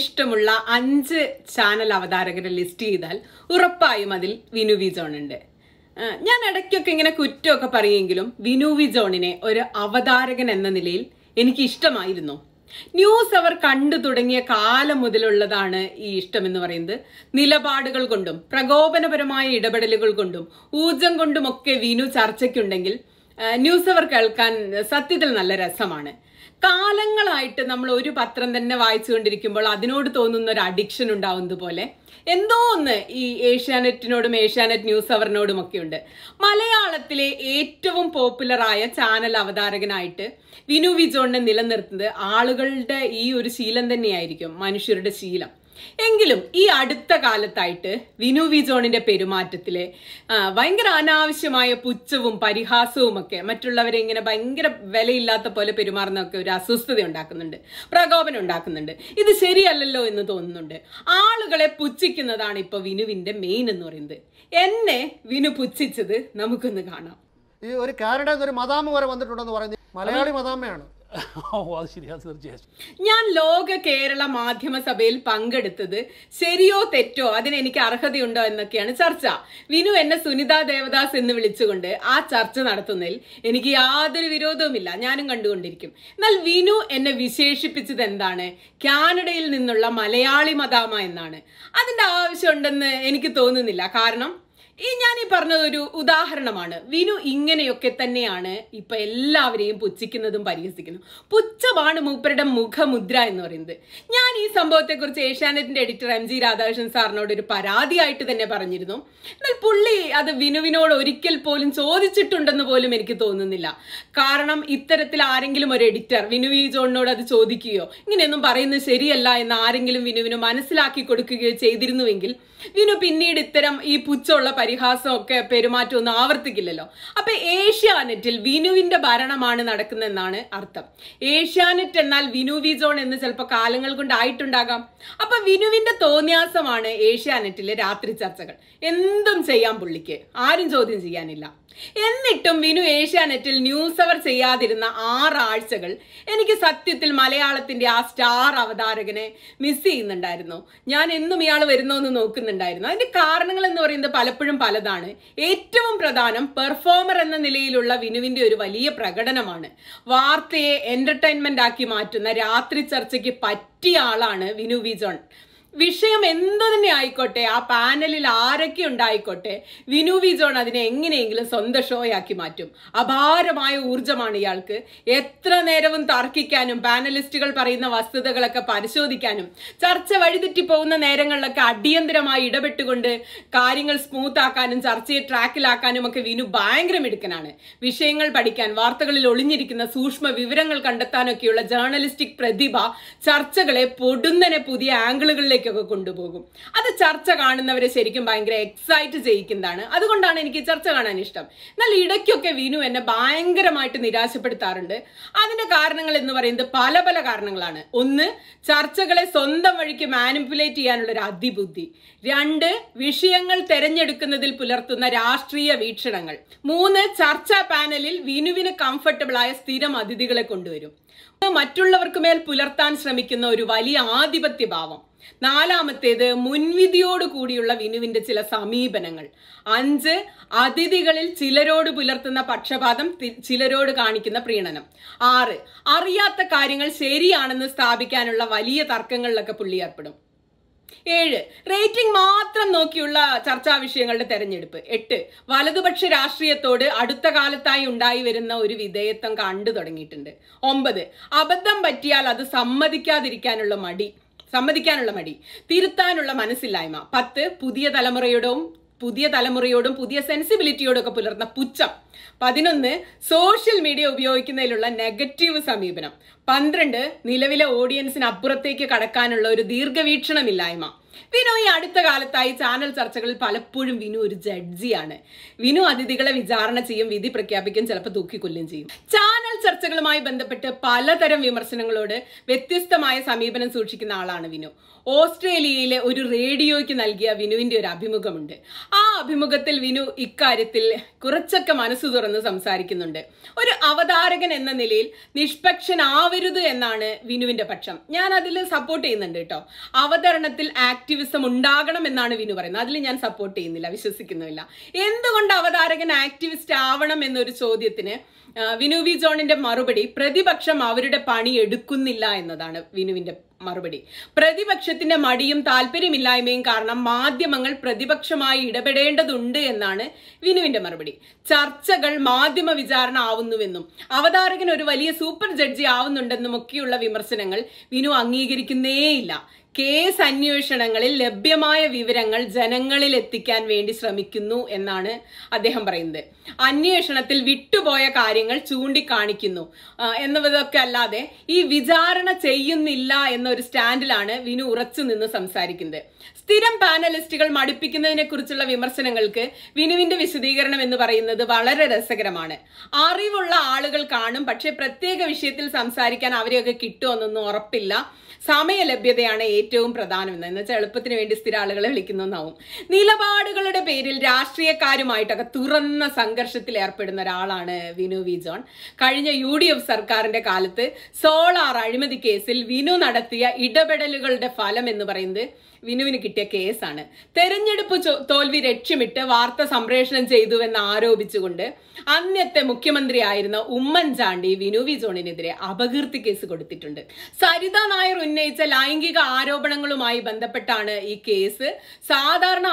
ഇഷ്ടമുള്ള അഞ്ച് channel അവതാരകരെ list ചെയ്താൽ ഉറപ്പായും അതിൽ വിനു വി ജോൺ ഉണ്ട് ഞാൻ ഇടയ്ക്കൊക്കെ ഇങ്ങനെ കുറ്റമൊക്കെ പറയുമെങ്കിലും വിനു വി ജോണിനെ ഒരു അവതാരകൻ എന്ന നിലയിൽ എനിക്ക് ഇഷ്ടമായിരുന്നു ന്യൂസ് അവർ കണ്ടു തുടങ്ങിയ കാലം മുതലുള്ളതാണ് ഈ എന്ന് പറയുന്നത് നിലപാടുകൾ കൊണ്ടും പ്രകോപനപരമായ ഇടപെടലുകൾ കൊണ്ടും ഊർജം കൊണ്ടുമൊക്കെ വിനു ചർച്ചയ്ക്കുണ്ടെങ്കിൽ ന്യൂസ് അവർ കേൾക്കാൻ സത്യത്തിൽ നല്ല രസമാണ് കാലങ്ങളായിട്ട് നമ്മൾ ഒരു പത്രം തന്നെ വായിച്ചുകൊണ്ടിരിക്കുമ്പോൾ അതിനോട് തോന്നുന്ന ഒരു അഡിക്ഷൻ ഉണ്ടാവുന്നത് പോലെ എന്തോ ഒന്ന് ഈ ഏഷ്യാനെറ്റിനോടും ഏഷ്യാനെറ്റ് ന്യൂസ് അവറിനോടും ഒക്കെ ഉണ്ട് മലയാളത്തിലെ ഏറ്റവും പോപ്പുലറായ ചാനൽ അവതാരകനായിട്ട് വിനു വിജോണിനെ നിലനിർത്തുന്നത് ആളുകളുടെ ഈ ഒരു ശീലം തന്നെയായിരിക്കും മനുഷ്യരുടെ ശീലം എങ്കിലും ഈ അടുത്ത കാലത്തായിട്ട് വിനു വിജോണിന്റെ ജോണിന്റെ പെരുമാറ്റത്തിലെ ഭയങ്കര അനാവശ്യമായ പുച്ഛവും പരിഹാസവും ഒക്കെ മറ്റുള്ളവരെ ഇങ്ങനെ ഭയങ്കര വിലയില്ലാത്ത പോലെ പെരുമാറുന്നൊക്കെ ഒരു അസ്വസ്ഥത ഉണ്ടാക്കുന്നുണ്ട് പ്രകോപനം ഉണ്ടാക്കുന്നുണ്ട് ഇത് ശരിയല്ലല്ലോ എന്ന് തോന്നുന്നുണ്ട് ആളുകളെ പുച്ഛിക്കുന്നതാണ് ഇപ്പൊ വിനുവിന്റെ മെയിൻ എന്ന് പറയുന്നത് എന്നെ വിനു പുച്ഛിച്ചത് നമുക്കൊന്ന് കാണാം ഈ ഒരു കാനഡ മതാമ വരെ വന്നിട്ടുണ്ടെന്ന് പറയുന്നത് മലയാളി മതാമയാണ് ഞാൻ ലോക കേരള മാധ്യമ സഭയിൽ പങ്കെടുത്തത് ശരിയോ തെറ്റോ അതിന് എനിക്ക് അർഹതയുണ്ടോ എന്നൊക്കെയാണ് ചർച്ച വിനു എന്നെ സുനിത ദേവദാസ് എന്ന് വിളിച്ചുകൊണ്ട് ആ ചർച്ച നടത്തുന്നതിൽ എനിക്ക് യാതൊരു വിരോധവുമില്ല ഞാനും കണ്ടുകൊണ്ടിരിക്കും എന്നാൽ വിനു എന്നെ വിശേഷിപ്പിച്ചത് എന്താണ് കാനഡയിൽ നിന്നുള്ള മലയാളി മതാമ എന്നാണ് അതിന്റെ ആവശ്യമുണ്ടെന്ന് എനിക്ക് തോന്നുന്നില്ല കാരണം ഈ ഞാൻ ഈ പറഞ്ഞതൊരു ഉദാഹരണമാണ് വിനു ഇങ്ങനെയൊക്കെ തന്നെയാണ് ഇപ്പൊ എല്ലാവരെയും പുച്ഛിക്കുന്നതും പരിഹസിക്കുന്നതും പുച്ഛമാണ് മൂപ്പരുടെ മുഖമുദ്ര എന്ന് പറയുന്നത് ഞാൻ ഈ സംഭവത്തെക്കുറിച്ച് ഏഷ്യാനെറ്റിന്റെ എഡിറ്റർ എം ജി രാധാകൃഷ്ണൻ സാറിനോട് ഒരു പരാതിയായിട്ട് തന്നെ പറഞ്ഞിരുന്നു എന്നാൽ പുള്ളി അത് വിനുവിനോട് ഒരിക്കൽ പോലും ചോദിച്ചിട്ടുണ്ടെന്ന് പോലും എനിക്ക് തോന്നുന്നില്ല കാരണം ഇത്തരത്തിൽ ആരെങ്കിലും ഒരു എഡിറ്റർ വിനു വി ജോണിനോട് അത് ചോദിക്കുകയോ ഇങ്ങനെയൊന്നും പറയുന്നത് ശരിയല്ല എന്ന് ആരെങ്കിലും വിനുവിന് മനസ്സിലാക്കി കൊടുക്കുകയോ ചെയ്തിരുന്നുവെങ്കിൽ വിനു പിന്നീട് ഇത്തരം ഈ പുച്ഛമുള്ള പരിഹാസം ഒക്കെ പെരുമാറ്റം ഒന്നും ആവർത്തിക്കില്ലല്ലോ അപ്പൊ ഏഷ്യാനെറ്റിൽ വിനുവിന്റെ ഭരണമാണ് നടക്കുന്നതെന്നാണ് അർത്ഥം ഏഷ്യാനെറ്റ് എന്നാൽ വിനു വി ജോൺ എന്ന് ചിലപ്പോൾ കാലങ്ങൾ കൊണ്ടായിട്ടുണ്ടാകാം അപ്പൊ വിനുവിന്റെ തോന്നിയാസമാണ് ഏഷ്യാനെറ്റിലെ രാത്രി ചർച്ചകൾ എന്തും ചെയ്യാൻ പുള്ളിക്ക് ആരും ചോദ്യം ചെയ്യാനില്ല എന്നിട്ടും വിനു ഏഷ്യാനെറ്റിൽ ന്യൂസ് അവർ ചെയ്യാതിരുന്ന ആറാഴ്ചകൾ എനിക്ക് സത്യത്തിൽ മലയാളത്തിന്റെ ആ സ്റ്റാർ അവതാരകനെ മിസ് ചെയ്യുന്നുണ്ടായിരുന്നു ഞാൻ എന്നും ഇയാൾ വരുന്നോ എന്ന് നോക്കുന്നുണ്ടായിരുന്നു അതിന്റെ കാരണങ്ങൾ എന്ന് പറയുന്നത് പലപ്പോഴും പലതാണ് ഏറ്റവും പ്രധാനം പെർഫോമർ എന്ന നിലയിലുള്ള വിനുവിന്റെ ഒരു വലിയ പ്രകടനമാണ് വാർത്തയെ എന്റർടൈൻമെന്റ് ആക്കി മാറ്റുന്ന രാത്രി ചർച്ചയ്ക്ക് പറ്റിയ ആളാണ് വിനു വിജോൺ വിഷയം എന്തു തന്നെ ആയിക്കോട്ടെ ആ പാനലിൽ ആരൊക്കെ ഉണ്ടായിക്കോട്ടെ വിനു വി ജോൺ അതിനെ എങ്ങനെയെങ്കിലും സ്വന്തം ഷോയാക്കി മാറ്റും അപാരമായ ഊർജമാണ് ഇയാൾക്ക് എത്ര നേരവും തർക്കിക്കാനും പാനലിസ്റ്റുകൾ പറയുന്ന വസ്തുതകളൊക്കെ പരിശോധിക്കാനും ചർച്ച വഴിതെറ്റി പോകുന്ന നേരങ്ങളിലൊക്കെ അടിയന്തരമായി ഇടപെട്ടുകൊണ്ട് കാര്യങ്ങൾ സ്മൂത്ത് ആക്കാനും ചർച്ചയെ ട്രാക്കിലാക്കാനും ഒക്കെ വിനു ഭയങ്കര മിടുക്കനാണ് വിഷയങ്ങൾ പഠിക്കാൻ വാർത്തകളിൽ ഒളിഞ്ഞിരിക്കുന്ന സൂക്ഷ്മ വിവരങ്ങൾ കണ്ടെത്താനൊക്കെയുള്ള ജേർണലിസ്റ്റിക് പ്രതിഭ ചർച്ചകളെ പൊടുന്നനെ പുതിയ ആംഗിളുകളിലേക്ക് ചർച്ചയ്ക്കൊക്കെ കൊണ്ടുപോകും അത് ചർച്ച കാണുന്നവരെ ശരിക്കും ഭയങ്കര എക്സൈറ്റ് ചെയ്യിക്കുന്നതാണ് അതുകൊണ്ടാണ് എനിക്ക് ചർച്ച കാണാൻ ഇഷ്ടം എന്നാൽ ഇടയ്ക്കൊക്കെ വിനു എന്നെ ഭയങ്കരമായിട്ട് നിരാശപ്പെടുത്താറുണ്ട് അതിന്റെ കാരണങ്ങൾ എന്ന് പറയുന്നത് പല പല കാരണങ്ങളാണ് ഒന്ന് ചർച്ചകളെ സ്വന്തം വഴിക്ക് മാനിപ്പുലേറ്റ് ചെയ്യാനുള്ള ഒരു അതിബുദ്ധി രണ്ട് വിഷയങ്ങൾ തെരഞ്ഞെടുക്കുന്നതിൽ പുലർത്തുന്ന രാഷ്ട്രീയ വീക്ഷണങ്ങൾ മൂന്ന് ചർച്ചാ പാനലിൽ വിനുവിന് കംഫർട്ടബിൾ ആയ സ്ഥിരം അതിഥികളെ കൊണ്ടുവരും മറ്റുള്ളവർക്ക് മേൽ പുലർത്താൻ ശ്രമിക്കുന്ന ഒരു വലിയ ആധിപത്യ ഭാവം നാലാമത്തേത് മുൻവിധിയോട് കൂടിയുള്ള വിനുവിന്റെ ചില സമീപനങ്ങൾ അഞ്ച് അതിഥികളിൽ ചിലരോട് പുലർത്തുന്ന പക്ഷപാതം ചിലരോട് കാണിക്കുന്ന പ്രീണനം ആറ് അറിയാത്ത കാര്യങ്ങൾ ശരിയാണെന്ന് സ്ഥാപിക്കാനുള്ള വലിയ തർക്കങ്ങളിലൊക്കെ പുള്ളി ഏർപ്പെടും ഏഴ് റേറ്റിംഗ് മാത്രം നോക്കിയുള്ള ചർച്ചാ വിഷയങ്ങളുടെ തെരഞ്ഞെടുപ്പ് എട്ട് വലതുപക്ഷ രാഷ്ട്രീയത്തോട് അടുത്ത കാലത്തായി ഉണ്ടായി വരുന്ന ഒരു വിധേയത്വം കണ്ടു തുടങ്ങിയിട്ടുണ്ട് ഒമ്പത് അബദ്ധം പറ്റിയാൽ അത് സമ്മതിക്കാതിരിക്കാനുള്ള മടി സമ്മതിക്കാനുള്ള മടി തിരുത്താനുള്ള മനസ്സില്ലായ്മ പത്ത് പുതിയ തലമുറയോടും പുതിയ തലമുറയോടും പുതിയ സെൻസിബിലിറ്റിയോടും ഒക്കെ പുലർന്ന പുച്ഛം പതിനൊന്ന് സോഷ്യൽ മീഡിയ ഉപയോഗിക്കുന്നതിലുള്ള നെഗറ്റീവ് സമീപനം പന്ത്രണ്ട് നിലവിലെ ഓഡിയൻസിന് അപ്പുറത്തേക്ക് കടക്കാനുള്ള ഒരു ദീർഘവീക്ഷണമില്ലായ്മ വിനു ഈ അടുത്ത കാലത്തായി ചാനൽ ചർച്ചകളിൽ പലപ്പോഴും വിനു ഒരു ജഡ്ജിയാണ് വിനു അതിഥികളെ വിചാരണ ചെയ്യും വിധി പ്രഖ്യാപിക്കും ചിലപ്പോൾ തൂക്കിക്കൊല്ലും ചെയ്യും ചാനൽ ചർച്ചകളുമായി ബന്ധപ്പെട്ട് പലതരം വിമർശനങ്ങളോട് വ്യത്യസ്തമായ സമീപനം സൂക്ഷിക്കുന്ന ആളാണ് വിനു ഓസ്ട്രേലിയയിലെ ഒരു റേഡിയോയ്ക്ക് നൽകിയ വിനുവിന്റെ ഒരു അഭിമുഖമുണ്ട് ആ അഭിമുഖത്തിൽ വിനു ഇക്കാര്യത്തിൽ കുറച്ചൊക്കെ മനസ്സ് തുറന്ന് സംസാരിക്കുന്നുണ്ട് ഒരു അവതാരകൻ എന്ന നിലയിൽ നിഷ്പക്ഷനാവരുത് എന്നാണ് വിനുവിന്റെ പക്ഷം ഞാൻ അതിൽ സപ്പോർട്ട് ചെയ്യുന്നുണ്ട് കേട്ടോ അവതരണത്തിൽ ആക്ട് ആക്ടിവിസം ഉണ്ടാകണം എന്നാണ് വിനു പറയുന്നത് അതിൽ ഞാൻ സപ്പോർട്ട് ചെയ്യുന്നില്ല വിശ്വസിക്കുന്നില്ല എന്തുകൊണ്ട് അവതാരകൻ ആക്ടിവിസ്റ്റ് ആവണം എന്നൊരു ചോദ്യത്തിന് വിനു വി ജോണിന്റെ മറുപടി പ്രതിപക്ഷം അവരുടെ പണി എടുക്കുന്നില്ല എന്നതാണ് വിനുവിന്റെ മറുപടി പ്രതിപക്ഷത്തിന്റെ മടിയും താല്പര്യമില്ലായ്മയും കാരണം മാധ്യമങ്ങൾ പ്രതിപക്ഷമായി ഇടപെടേണ്ടതുണ്ട് എന്നാണ് വിനുവിന്റെ മറുപടി ചർച്ചകൾ മാധ്യമ വിചാരണ ആവുന്നുവെന്നും അവതാരകൻ ഒരു വലിയ സൂപ്പർ ജഡ്ജി ആവുന്നുണ്ടെന്നും ഒക്കെയുള്ള വിമർശനങ്ങൾ വിനു അംഗീകരിക്കുന്നേയില്ല കേസ് അന്വേഷണങ്ങളിൽ ലഭ്യമായ വിവരങ്ങൾ ജനങ്ങളിൽ എത്തിക്കാൻ വേണ്ടി ശ്രമിക്കുന്നു എന്നാണ് അദ്ദേഹം പറയുന്നത് അന്വേഷണത്തിൽ വിട്ടുപോയ കാര്യങ്ങൾ ചൂണ്ടിക്കാണിക്കുന്നു എന്നതൊക്കെ അല്ലാതെ ഈ വിചാരണ ചെയ്യുന്നില്ല എന്നൊരു സ്റ്റാൻഡിലാണ് വിനു ഉറച്ചു നിന്ന് സംസാരിക്കുന്നത് സ്ഥിരം പാനലിസ്റ്റുകൾ മടുപ്പിക്കുന്നതിനെ കുറിച്ചുള്ള വിമർശനങ്ങൾക്ക് വിനുവിന്റെ വിശദീകരണം എന്ന് പറയുന്നത് വളരെ രസകരമാണ് അറിവുള്ള ആളുകൾ കാണും പക്ഷെ പ്രത്യേക വിഷയത്തിൽ സംസാരിക്കാൻ അവരെയൊക്കെ കിട്ടുമെന്നൊന്നും ഉറപ്പില്ല സമയലഭ്യതയാണ് ഏറ്റവും പ്രധാനം എന്ന് വെച്ചാൽ എളുപ്പത്തിന് വേണ്ടി സ്ഥിര ആളുകളെ ഒന്നാവും നിലപാടുകളുടെ പേരിൽ രാഷ്ട്രീയക്കാരുമായിട്ടൊക്കെ തുറന്ന സംഘർഷത്തിൽ ഏർപ്പെടുന്ന ഒരാളാണ് വിനു വി ജോൺ കഴിഞ്ഞ യു ഡി എഫ് സർക്കാരിന്റെ കാലത്ത് സോളാർ അഴിമതി കേസിൽ വിനു നടത്തിയ ഇടപെടലുകളുടെ ഫലം എന്ന് പറയുന്നത് വിനുവിന് കിട്ടിയ കേസാണ് തെരഞ്ഞെടുപ്പ് തോൽവി ലക്ഷ്യമിട്ട് വാർത്ത സംപ്രേഷണം എന്ന് ആരോപിച്ചുകൊണ്ട് അന്നത്തെ മുഖ്യമന്ത്രിയായിരുന്ന ഉമ്മൻചാണ്ടി വിനു വി ജോണിനെതിരെ അപകീർത്തി കേസ് കൊടുത്തിട്ടുണ്ട് സരിത നായർ ഉന്നയിച്ച ലൈംഗിക ആരോപണം ആരോപണങ്ങളുമായി ബന്ധപ്പെട്ടാണ് ഈ കേസ് സാധാരണ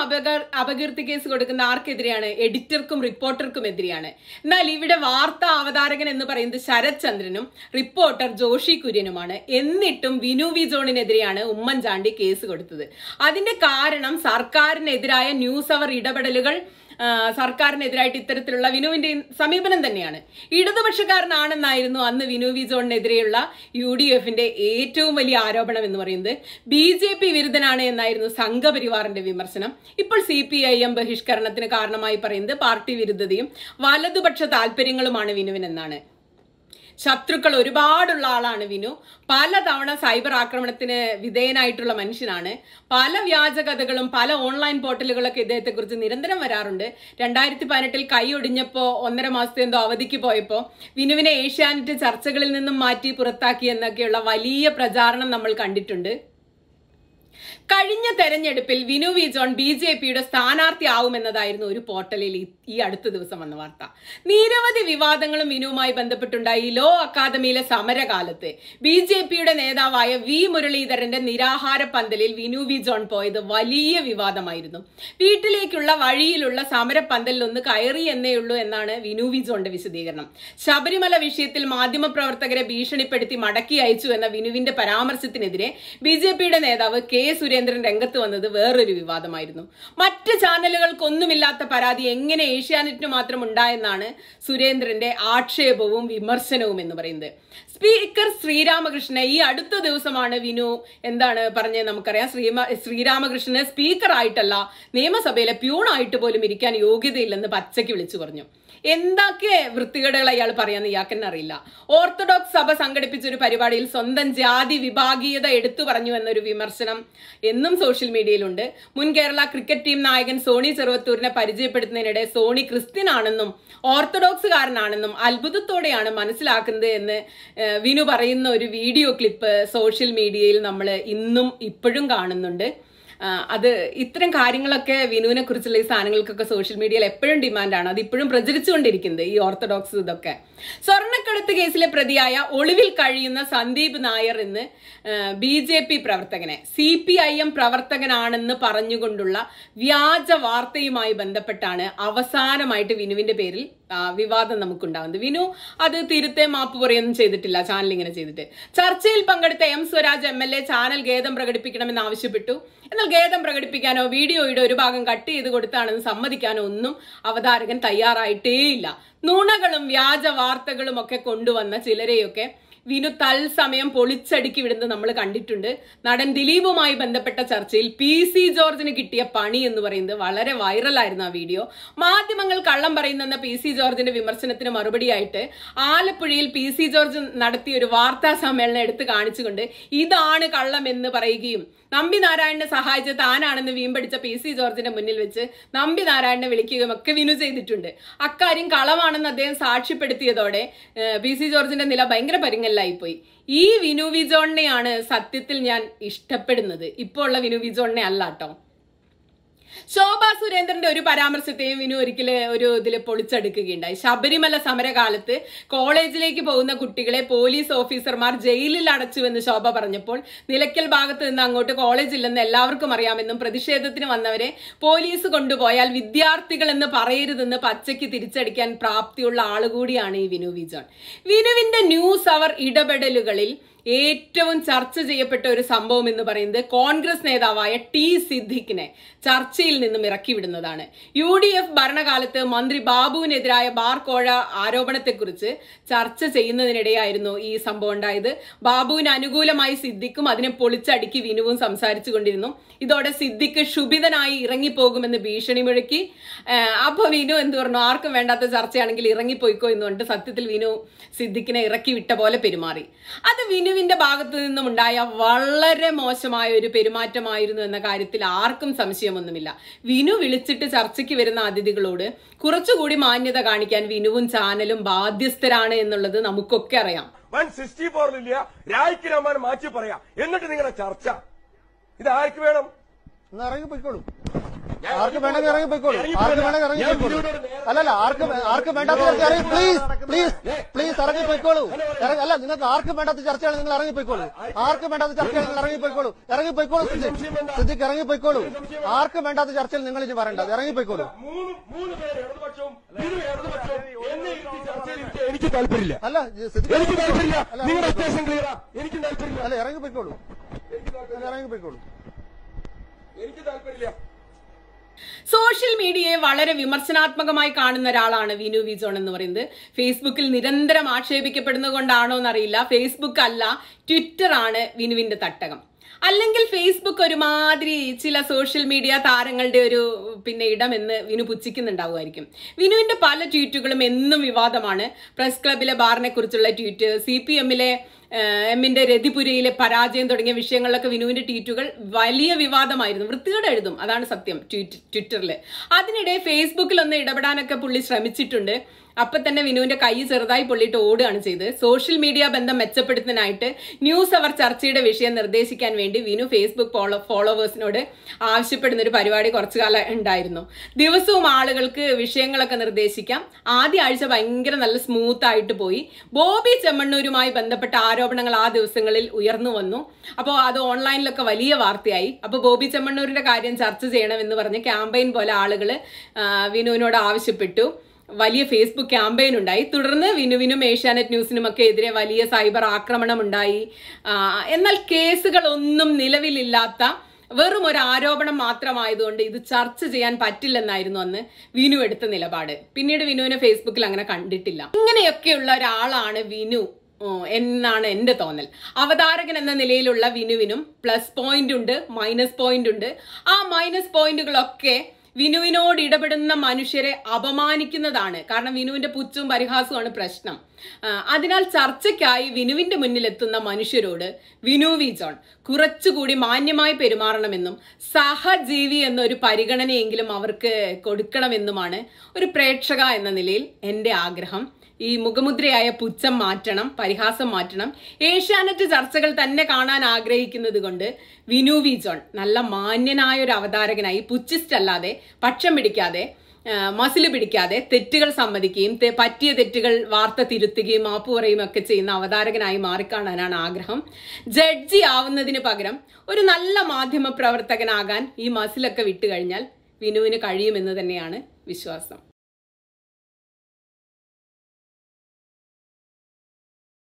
അപകീർത്തി കേസ് കൊടുക്കുന്ന ആർക്കെതിരെയാണ് എഡിറ്റർക്കും റിപ്പോർട്ടർക്കും എതിരെയാണ് എന്നാൽ ഇവിടെ വാർത്താ അവതാരകൻ എന്ന് പറയുന്നത് ശരത് ചന്ദ്രനും റിപ്പോർട്ടർ ജോഷി കുര്യനുമാണ് എന്നിട്ടും വിനു വി ജോണിനെതിരെയാണ് ഉമ്മൻചാണ്ടി കേസ് കൊടുത്തത് അതിന്റെ കാരണം സർക്കാരിനെതിരായ ന്യൂസ് അവർ ഇടപെടലുകൾ സർക്കാരിനെതിരായിട്ട് ഇത്തരത്തിലുള്ള വിനുവിന്റെ സമീപനം തന്നെയാണ് ഇടതുപക്ഷക്കാരനാണെന്നായിരുന്നു അന്ന് വിനു വിജോണിനെതിരെയുള്ള യു ഡി എഫിന്റെ ഏറ്റവും വലിയ ആരോപണം എന്ന് പറയുന്നത് ബി ജെ പി വിരുദ്ധനാണ് എന്നായിരുന്നു സംഘപരിവാറിന്റെ വിമർശനം ഇപ്പോൾ സി പി ഐ എം ബഹിഷ്കരണത്തിന് കാരണമായി പറയുന്നത് പാർട്ടി വിരുദ്ധതയും വലതുപക്ഷ താല്പര്യങ്ങളുമാണ് വിനുവിനെന്നാണ് ശത്രുക്കൾ ഒരുപാടുള്ള ആളാണ് വിനു പലതവണ സൈബർ ആക്രമണത്തിന് വിധേയനായിട്ടുള്ള മനുഷ്യനാണ് പല വ്യാജകഥകളും പല ഓൺലൈൻ പോർട്ടലുകളൊക്കെ ഇദ്ദേഹത്തെക്കുറിച്ച് നിരന്തരം വരാറുണ്ട് രണ്ടായിരത്തി പതിനെട്ടിൽ ഒടിഞ്ഞപ്പോൾ ഒന്നര മാസത്തെ എന്തോ അവധിക്ക് പോയപ്പോൾ വിനുവിനെ ഏഷ്യാനെറ്റ് ചർച്ചകളിൽ നിന്നും മാറ്റി പുറത്താക്കി എന്നൊക്കെയുള്ള വലിയ പ്രചാരണം നമ്മൾ കണ്ടിട്ടുണ്ട് കഴിഞ്ഞ തെരഞ്ഞെടുപ്പിൽ Vinu V John B J പിയുടെ ആവുമെന്നതായിരുന്നു ഒരു പോർട്ടലിൽ ഈ അടുത്ത ദിവസം വന്ന വാർത്ത നിരവധി വിവാദങ്ങളും വിനുവുമായി ബന്ധപ്പെട്ടുണ്ടായി ലോ അക്കാദമിയിലെ സമരകാലത്ത് ബി ജെ പിയുടെ നേതാവായ വി മുരളീധരന്റെ നിരാഹാര പന്തലിൽ വിനു വി ജോൺ പോയത് വലിയ വിവാദമായിരുന്നു വീട്ടിലേക്കുള്ള വഴിയിലുള്ള സമരപന്തലിൽ ഒന്ന് കയറി എന്നേ ഉള്ളൂ എന്നാണ് വിനു വി ജോണിന്റെ വിശദീകരണം ശബരിമല വിഷയത്തിൽ മാധ്യമപ്രവർത്തകരെ ഭീഷണിപ്പെടുത്തി മടക്കി അയച്ചു എന്ന വിനുവിന്റെ പരാമർശത്തിനെതിരെ ബി നേതാവ് കെ സുരേന്ദ്ര രാജേന്ദ്രൻ രംഗത്ത് വന്നത് വേറൊരു വിവാദമായിരുന്നു മറ്റ് ചാനലുകൾക്കൊന്നുമില്ലാത്ത പരാതി എങ്ങനെ ഏഷ്യാനെറ്റിന് മാത്രം ഉണ്ടായെന്നാണ് സുരേന്ദ്രന്റെ ആക്ഷേപവും വിമർശനവും എന്ന് പറയുന്നത് സ്പീക്കർ ശ്രീരാമകൃഷ്ണനെ ഈ അടുത്ത ദിവസമാണ് വിനു എന്താണ് പറഞ്ഞത് നമുക്കറിയാം ശ്രീമ ശ്രീരാമകൃഷ്ണന് സ്പീക്കറായിട്ടല്ല നിയമസഭയിലെ പ്യൂണായിട്ട് പോലും ഇരിക്കാൻ യോഗ്യതയില്ലെന്ന് പച്ചയ്ക്ക് വിളിച്ചു പറഞ്ഞു എന്താക്കിയ വൃത്തികേടുകൾ അയാൾ പറയാന്ന് ഇയാൾക്കെന്നെ അറിയില്ല ഓർത്തഡോക്സ് സഭ സംഘടിപ്പിച്ച ഒരു പരിപാടിയിൽ സ്വന്തം ജാതി വിഭാഗീയത എടുത്തു പറഞ്ഞു എന്നൊരു വിമർശനം എന്നും സോഷ്യൽ മീഡിയയിലുണ്ട് മുൻ കേരള ക്രിക്കറ്റ് ടീം നായകൻ സോണി ചെറുവത്തൂരിനെ പരിചയപ്പെടുത്തുന്നതിനിടെ സോണി ക്രിസ്ത്യൻ ആണെന്നും ഓർത്തഡോക്സുകാരനാണെന്നും അത്ഭുതത്തോടെയാണ് മനസ്സിലാക്കുന്നത് എന്ന് വിനു പറയുന്ന ഒരു വീഡിയോ ക്ലിപ്പ് സോഷ്യൽ മീഡിയയിൽ നമ്മൾ ഇന്നും ഇപ്പോഴും കാണുന്നുണ്ട് അത് ഇത്തരം കാര്യങ്ങളൊക്കെ വിനുവിനെ കുറിച്ചുള്ള ഈ സാധനങ്ങൾക്കൊക്കെ സോഷ്യൽ മീഡിയയിൽ എപ്പോഴും ഡിമാൻഡാണ് അത് ഇപ്പോഴും പ്രചരിച്ചുകൊണ്ടിരിക്കുന്നത് ഈ ഓർത്തഡോക്സ് ഇതൊക്കെ സ്വർണ്ണക്കടത്ത് കേസിലെ പ്രതിയായ ഒളിവിൽ കഴിയുന്ന സന്ദീപ് നായർ എന്ന് ബി ജെ പി പ്രവർത്തകനെ സി പി ഐ എം പ്രവർത്തകനാണെന്ന് പറഞ്ഞുകൊണ്ടുള്ള വ്യാജ വാർത്തയുമായി ബന്ധപ്പെട്ടാണ് അവസാനമായിട്ട് വിനുവിന്റെ പേരിൽ വിവാദം നമുക്കുണ്ടാവുന്നത് വിനു അത് തിരുത്തെ മാപ്പ് പറയൊന്നും ചെയ്തിട്ടില്ല ചാനൽ ഇങ്ങനെ ചെയ്തിട്ട് ചർച്ചയിൽ പങ്കെടുത്ത M Swaraj M L A channel ഖേദം പ്രകടിപ്പിക്കണമെന്ന് ആവശ്യപ്പെട്ടു എന്നാൽ ഖേദം പ്രകടിപ്പിക്കാനോ വീഡിയോയുടെ ഒരു ഭാഗം കട്ട് ചെയ്ത് കൊടുത്താണെന്ന് സമ്മതിക്കാനോ ഒന്നും അവതാരകൻ തയ്യാറായിട്ടേ ഇല്ല നുണകളും വ്യാജ വാർത്തകളും ഒക്കെ കൊണ്ടുവന്ന ചിലരെയൊക്കെ വിനു തൽസമയം പൊളിച്ചടുക്കി വിടുന്നത് നമ്മൾ കണ്ടിട്ടുണ്ട് നടൻ ദിലീപുമായി ബന്ധപ്പെട്ട ചർച്ചയിൽ പി സി ജോർജിന് കിട്ടിയ പണി എന്ന് പറയുന്നത് വളരെ വൈറലായിരുന്നു ആ വീഡിയോ മാധ്യമങ്ങൾ കള്ളം പറയുന്നെന്ന പി സി ജോർജിന്റെ വിമർശനത്തിന് മറുപടിയായിട്ട് ആലപ്പുഴയിൽ പി സി ജോർജ് നടത്തിയ ഒരു വാർത്താ സമ്മേളനം എടുത്തു കാണിച്ചുകൊണ്ട് ഇതാണ് കള്ളം എന്ന് പറയുകയും നമ്പി നാരായണനെ സഹായിച്ച താനാണെന്ന് വീമ്പടിച്ച പി സി ജോർജിന്റെ മുന്നിൽ വെച്ച് നമ്പി നാരായണനെ വിളിക്കുകയും ഒക്കെ വിനു ചെയ്തിട്ടുണ്ട് അക്കാര്യം കളമാണെന്ന് അദ്ദേഹം സാക്ഷ്യപ്പെടുത്തിയതോടെ പി സി ജോർജിന്റെ നില ഭയങ്കര പരിങ്ങൽ ആയി ഈ വിനു വിജോണിനെയാണ് സത്യത്തിൽ ഞാൻ ഇഷ്ടപ്പെടുന്നത് ഇപ്പോൾ ഉള്ള വിനു വിജോണിനെ അല്ല കേട്ടോ ശോഭ സുരേന്ദ്രന്റെ ഒരു പരാമർശത്തെയും ഇനി ഒരിക്കലും ഒരു ഇതിൽ പൊളിച്ചെടുക്കുകയുണ്ടായി ശബരിമല സമരകാലത്ത് കോളേജിലേക്ക് പോകുന്ന കുട്ടികളെ പോലീസ് ഓഫീസർമാർ ജയിലിൽ അടച്ചുവെന്ന് ശോഭ പറഞ്ഞപ്പോൾ നിലയ്ക്കൽ ഭാഗത്ത് നിന്ന് അങ്ങോട്ട് കോളേജില്ലെന്ന് എല്ലാവർക്കും അറിയാമെന്നും പ്രതിഷേധത്തിന് വന്നവരെ പോലീസ് കൊണ്ടുപോയാൽ വിദ്യാർത്ഥികൾ എന്ന് പറയരുതെന്ന് പച്ചയ്ക്ക് തിരിച്ചടിക്കാൻ പ്രാപ്തിയുള്ള ആളുകൂടിയാണ് ഈ വിനു വിജോൺ വിനുവിന്റെ ന്യൂസ് അവർ ഇടപെടലുകളിൽ ഏറ്റവും ചർച്ച ചെയ്യപ്പെട്ട ഒരു സംഭവം എന്ന് പറയുന്നത് കോൺഗ്രസ് നേതാവായ ടി സിദ്ദിഖിനെ ചർച്ചയിൽ നിന്നും ഇറക്കിവിടുന്നതാണ് യു ഡി എഫ് ഭരണകാലത്ത് മന്ത്രി ബാബുവിനെതിരായ കോഴ ആരോപണത്തെക്കുറിച്ച് ചർച്ച ചെയ്യുന്നതിനിടെയായിരുന്നു ഈ സംഭവം ഉണ്ടായത് ബാബുവിന് അനുകൂലമായി സിദ്ദിഖും അതിനെ പൊളിച്ചടുക്കി വിനുവും സംസാരിച്ചു കൊണ്ടിരുന്നു ഇതോടെ സിദ്ദിഖ് ക്ഷുഭിതനായി ഇറങ്ങിപ്പോകുമെന്ന് ഭീഷണി മുഴക്കി അപ്പൊ വിനു എന്ത് പറഞ്ഞു ആർക്കും വേണ്ടാത്ത ചർച്ചയാണെങ്കിൽ ഇറങ്ങിപ്പോയിക്കോ എന്ന് പറഞ്ഞിട്ട് സത്യത്തിൽ വിനു സിദ്ദിഖിനെ ഇറക്കി വിട്ട പോലെ പെരുമാറി അത് വിനു അനുവിന്റെ ഭാഗത്തു നിന്നും ഉണ്ടായ വളരെ മോശമായ ഒരു പെരുമാറ്റമായിരുന്നു എന്ന കാര്യത്തിൽ ആർക്കും സംശയമൊന്നുമില്ല വിനു വിളിച്ചിട്ട് ചർച്ചയ്ക്ക് വരുന്ന അതിഥികളോട് കുറച്ചുകൂടി മാന്യത കാണിക്കാൻ വിനുവും ചാനലും ബാധ്യസ്ഥരാണ് എന്നുള്ളത് നമുക്കൊക്കെ അറിയാം വൺ സിക്സ്റ്റി ഫോറിലില്ല രാജ്ക്ക് മാറ്റി പറയാ എന്നിട്ട് നിങ്ങളുടെ ചർച്ച ഇത് ആർക്ക് വേണം പോയിക്കോളൂ ആർക്കും വേണമെങ്കിൽ ഇറങ്ങി പോയിക്കോളൂ ആർക്കും വേണമെങ്കിൽ ഇറങ്ങി പോയിക്കോളൂ അല്ലല്ല ആർക്കും ആർക്കും വേണ്ടാത്ത ചർച്ച ഇറങ്ങി പ്ലീസ് പ്ലീസ് പ്ലീസ് ഇറങ്ങി പോയിക്കോളൂ അല്ല നിങ്ങൾക്ക് ആർക്കും വേണ്ടാത്ത ചർച്ചയാണ് നിങ്ങൾ ഇറങ്ങി പോയിക്കോളൂ ആർക്കും വേണ്ടാത്ത ചർച്ചയാണ് നിങ്ങൾ ഇറങ്ങി പോയിക്കോളൂ ഇറങ്ങി പോയിക്കോളൂ സിദ്ദിഖ് ഇറങ്ങി പോയിക്കോളൂ ആർക്കും വേണ്ടാത്ത ചർച്ചയിൽ നിങ്ങൾ ഇനി പറയേണ്ടത് ഇറങ്ങി പോയിക്കോളൂ എനിക്ക് താല്പര്യമില്ല അല്ല എനിക്ക് താല്പര്യമില്ല നിങ്ങളുടെ അത്യാവശ്യം ക്ലിയർ എനിക്ക് താല്പര്യമില്ല അല്ല ഇറങ്ങി പോയിക്കോളൂ ഇറങ്ങി പോയിക്കോളൂ എനിക്ക് താല്പര്യമില്ല സോഷ്യൽ മീഡിയയെ വളരെ വിമർശനാത്മകമായി കാണുന്ന ഒരാളാണ് വിനു വിജോൺ എന്ന് പറയുന്നത് ഫേസ്ബുക്കിൽ നിരന്തരം ആക്ഷേപിക്കപ്പെടുന്നത് കൊണ്ടാണോ എന്നറിയില്ല ഫേസ്ബുക്ക് അല്ല ട്വിറ്റർ ആണ് വിനുവിന്റെ തട്ടകം അല്ലെങ്കിൽ ഫേസ്ബുക്ക് ഒരുമാതിരി ചില സോഷ്യൽ മീഡിയ താരങ്ങളുടെ ഒരു പിന്നെ ഇടമെന്ന് വിനു പുച്ഛിക്കുന്നുണ്ടാവുമായിരിക്കും വിനുവിന്റെ പല ട്വീറ്റുകളും എന്നും വിവാദമാണ് പ്രസ് ക്ലബിലെ ബാറിനെ കുറിച്ചുള്ള ട്വീറ്റ് സി പി എമ്മിലെ എമ്മിന്റെ രതിപുരയിലെ പരാജയം തുടങ്ങിയ വിഷയങ്ങളിലൊക്കെ വിനുവിന്റെ ട്വീറ്റുകൾ വലിയ വിവാദമായിരുന്നു വൃത്തികേട് എഴുതും അതാണ് സത്യം ട്വീറ്റ് ട്വിറ്ററിൽ അതിനിടെ ഫേസ്ബുക്കിൽ ഒന്ന് ഇടപെടാനൊക്കെ പുള്ളി ശ്രമിച്ചിട്ടുണ്ട് അപ്പൊ തന്നെ വിനുവിന്റെ കൈ ചെറുതായി പൊള്ളിയിട്ട് ഓടുകയാണ് ചെയ്ത് സോഷ്യൽ മീഡിയ ബന്ധം മെച്ചപ്പെടുത്തുന്നതിനായിട്ട് ന്യൂസ് അവർ ചർച്ചയുടെ വിഷയം നിർദ്ദേശിക്കാൻ വേണ്ടി വിനു ഫേസ്ബുക്ക് ഫോളോ ഫോളോവേഴ്സിനോട് ആവശ്യപ്പെടുന്ന ഒരു പരിപാടി കുറച്ചു കാലം ഉണ്ടായിരുന്നു ദിവസവും ആളുകൾക്ക് വിഷയങ്ങളൊക്കെ നിർദ്ദേശിക്കാം ആദ്യ ആഴ്ച ഭയങ്കര നല്ല സ്മൂത്ത് ആയിട്ട് പോയി ബോബി ചെമ്മണ്ണൂരുമായി ബന്ധപ്പെട്ട ആരോപണങ്ങൾ ആ ദിവസങ്ങളിൽ ഉയർന്നു വന്നു അപ്പോൾ അത് ഓൺലൈനിലൊക്കെ വലിയ വാർത്തയായി അപ്പോൾ ബോബി ചെമ്മണ്ണൂരിന്റെ കാര്യം ചർച്ച ചെയ്യണമെന്ന് പറഞ്ഞ് ക്യാമ്പയിൻ പോലെ ആളുകൾ വിനുവിനോട് ആവശ്യപ്പെട്ടു വലിയ ഫേസ്ബുക്ക് ക്യാമ്പയിൻ ഉണ്ടായി തുടർന്ന് വിനുവിനും ഏഷ്യാനെറ്റ് ന്യൂസിനുമൊക്കെ എതിരെ വലിയ സൈബർ ആക്രമണം ഉണ്ടായി എന്നാൽ കേസുകളൊന്നും നിലവിലില്ലാത്ത വെറും ഒരു ആരോപണം മാത്രമായതുകൊണ്ട് ഇത് ചർച്ച ചെയ്യാൻ പറ്റില്ലെന്നായിരുന്നു അന്ന് വിനു എടുത്ത നിലപാട് പിന്നീട് വിനുവിനെ ഫേസ്ബുക്കിൽ അങ്ങനെ കണ്ടിട്ടില്ല ഇങ്ങനെയൊക്കെയുള്ള ഒരാളാണ് വിനു എന്നാണ് എൻ്റെ തോന്നൽ അവതാരകൻ എന്ന നിലയിലുള്ള വിനുവിനും പ്ലസ് പോയിന്റ് ഉണ്ട് മൈനസ് പോയിന്റ് ഉണ്ട് ആ മൈനസ് പോയിന്റുകളൊക്കെ വിനുവിനോട് ഇടപെടുന്ന മനുഷ്യരെ അപമാനിക്കുന്നതാണ് കാരണം വിനുവിന്റെ പുച്ഛവും പരിഹാസവുമാണ് പ്രശ്നം അതിനാൽ ചർച്ചയ്ക്കായി വിനുവിന്റെ മുന്നിലെത്തുന്ന മനുഷ്യരോട് വിനു വി ജോൺ കുറച്ചുകൂടി മാന്യമായി പെരുമാറണമെന്നും സഹജീവി എന്നൊരു പരിഗണനയെങ്കിലും അവർക്ക് കൊടുക്കണമെന്നുമാണ് ഒരു പ്രേക്ഷക എന്ന നിലയിൽ എൻ്റെ ആഗ്രഹം ഈ മുഖമുദ്രയായ പുച്ഛം മാറ്റണം പരിഹാസം മാറ്റണം ഏഷ്യാനെറ്റ് ചർച്ചകൾ തന്നെ കാണാൻ ആഗ്രഹിക്കുന്നത് കൊണ്ട് വിനു വി ജോൺ നല്ല മാന്യനായ ഒരു അവതാരകനായി പുച്ഛിസ്റ്റ് അല്ലാതെ പക്ഷം പിടിക്കാതെ മസിൽ പിടിക്കാതെ തെറ്റുകൾ സമ്മതിക്കുകയും പറ്റിയ തെറ്റുകൾ വാർത്ത തിരുത്തുകയും മാപ്പ് പറയുകയും ഒക്കെ ചെയ്യുന്ന അവതാരകനായി മാറിക്കാണാനാണ് ആഗ്രഹം ജഡ്ജി ആവുന്നതിന് പകരം ഒരു നല്ല മാധ്യമ പ്രവർത്തകനാകാൻ ഈ മസിലൊക്കെ വിട്ടുകഴിഞ്ഞാൽ വിനുവിന് കഴിയുമെന്ന് തന്നെയാണ് വിശ്വാസം